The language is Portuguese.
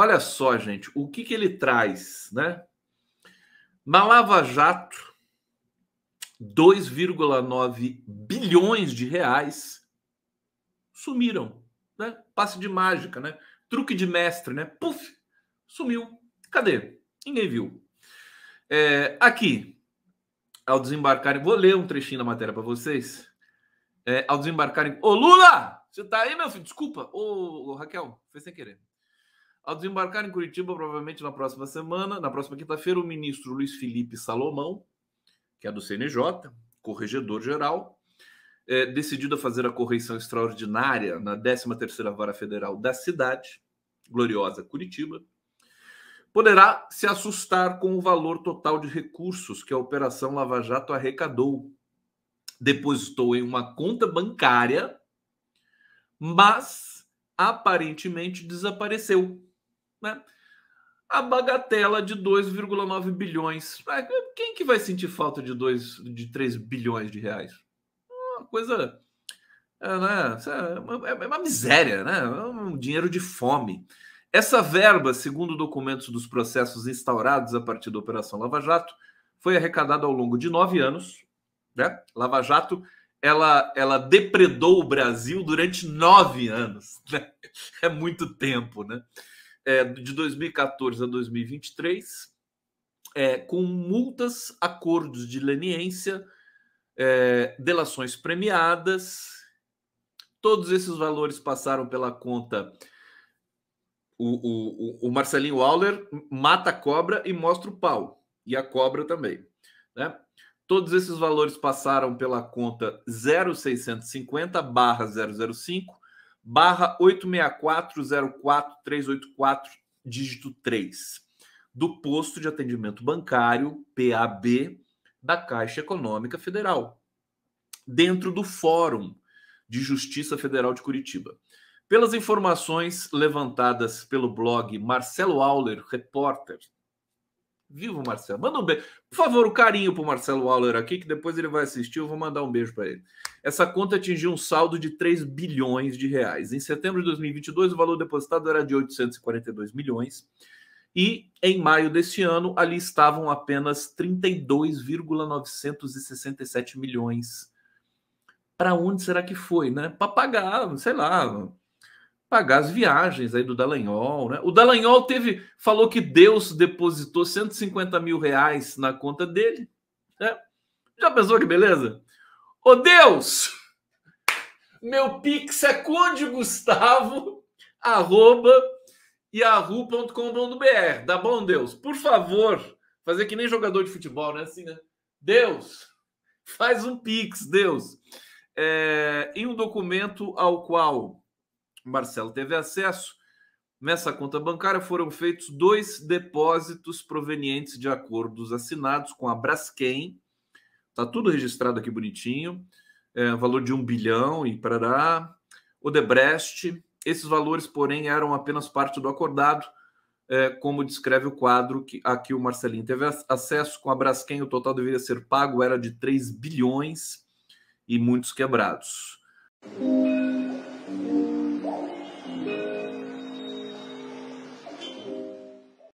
Olha só, gente, o que, que ele traz, né? Na Lava Jato, 2,9 bilhões de reais sumiram, né? Passe de mágica, né? Truque de mestre, né? Puf, sumiu. Cadê? Ninguém viu. É, aqui, ao desembarcarem, vou ler um trechinho da matéria para vocês. É, ao desembarcarem, ô Lula, você tá aí, meu filho? Desculpa, ô, ô Raquel, foi sem querer. Ao desembarcar em Curitiba, provavelmente na próxima semana, na próxima quinta-feira, o ministro Luiz Felipe Salomão, que é do CNJ, corregedor-geral, é, decidido a fazer a correição extraordinária na 13ª Vara Federal da cidade, gloriosa Curitiba, poderá se assustar com o valor total de recursos que a Operação Lava Jato arrecadou. Depositou em uma conta bancária, mas aparentemente desapareceu né? A bagatela de 2,9 bilhões. É, quem que vai sentir falta de 2, de 3 bilhões de reais? É uma coisa é, né? É, é uma miséria, né? É um dinheiro de fome. Essa verba, segundo documentos dos processos instaurados a partir da Operação Lava Jato, foi arrecadada ao longo de nove anos. Né? Lava Jato ela, ela depredou o Brasil durante nove anos. Né? É muito tempo, né? é, de 2014 a 2023, é, com multas, acordos de leniência, é, delações premiadas. Todos esses valores passaram pela conta. O, o, o Marcelinho Auler mata a cobra e mostra o pau, e a cobra também. Né? Todos esses valores passaram pela conta 0650 barra 005 barra 864-04384, dígito 3, do posto de atendimento bancário, PAB, da Caixa Econômica Federal, dentro do Fórum de Justiça Federal de Curitiba. Pelas informações levantadas pelo blog Marcelo Auler, repórter Viva o Marcelo. Manda um beijo. Por favor, o um carinho pro Marcelo Waller aqui, que depois ele vai assistir. Eu vou mandar um beijo para ele. Essa conta atingiu um saldo de 3 bilhões de reais. Em setembro de 2022, o valor depositado era de 842 milhões. E em maio deste ano, ali estavam apenas 32,967 milhões. Para onde será que foi, né? Para pagar, sei lá, pagar as viagens aí do Dallagnol, né? O Dallagnol teve, falou que Deus depositou 150 mil reais na conta dele, né? Já pensou que beleza? Ô Deus, meu pix é conde Gustavo arroba yahoo.com.br, tá bom Deus? Por favor, fazer que nem jogador de futebol, né? Assim, né? Deus, faz um pix, Deus. É, em um documento ao qual Marcelo teve acesso. Nessa conta bancária foram feitos dois depósitos provenientes de acordos assinados com a Braskem. Está tudo registrado aqui bonitinho. É, valor de um bilhão e parará. Debrecht. Esses valores, porém, eram apenas parte do acordado, é, como descreve o quadro que aqui o Marcelinho teve acesso com a Braskem. O total deveria ser pago, era de 3 bilhões e muitos quebrados.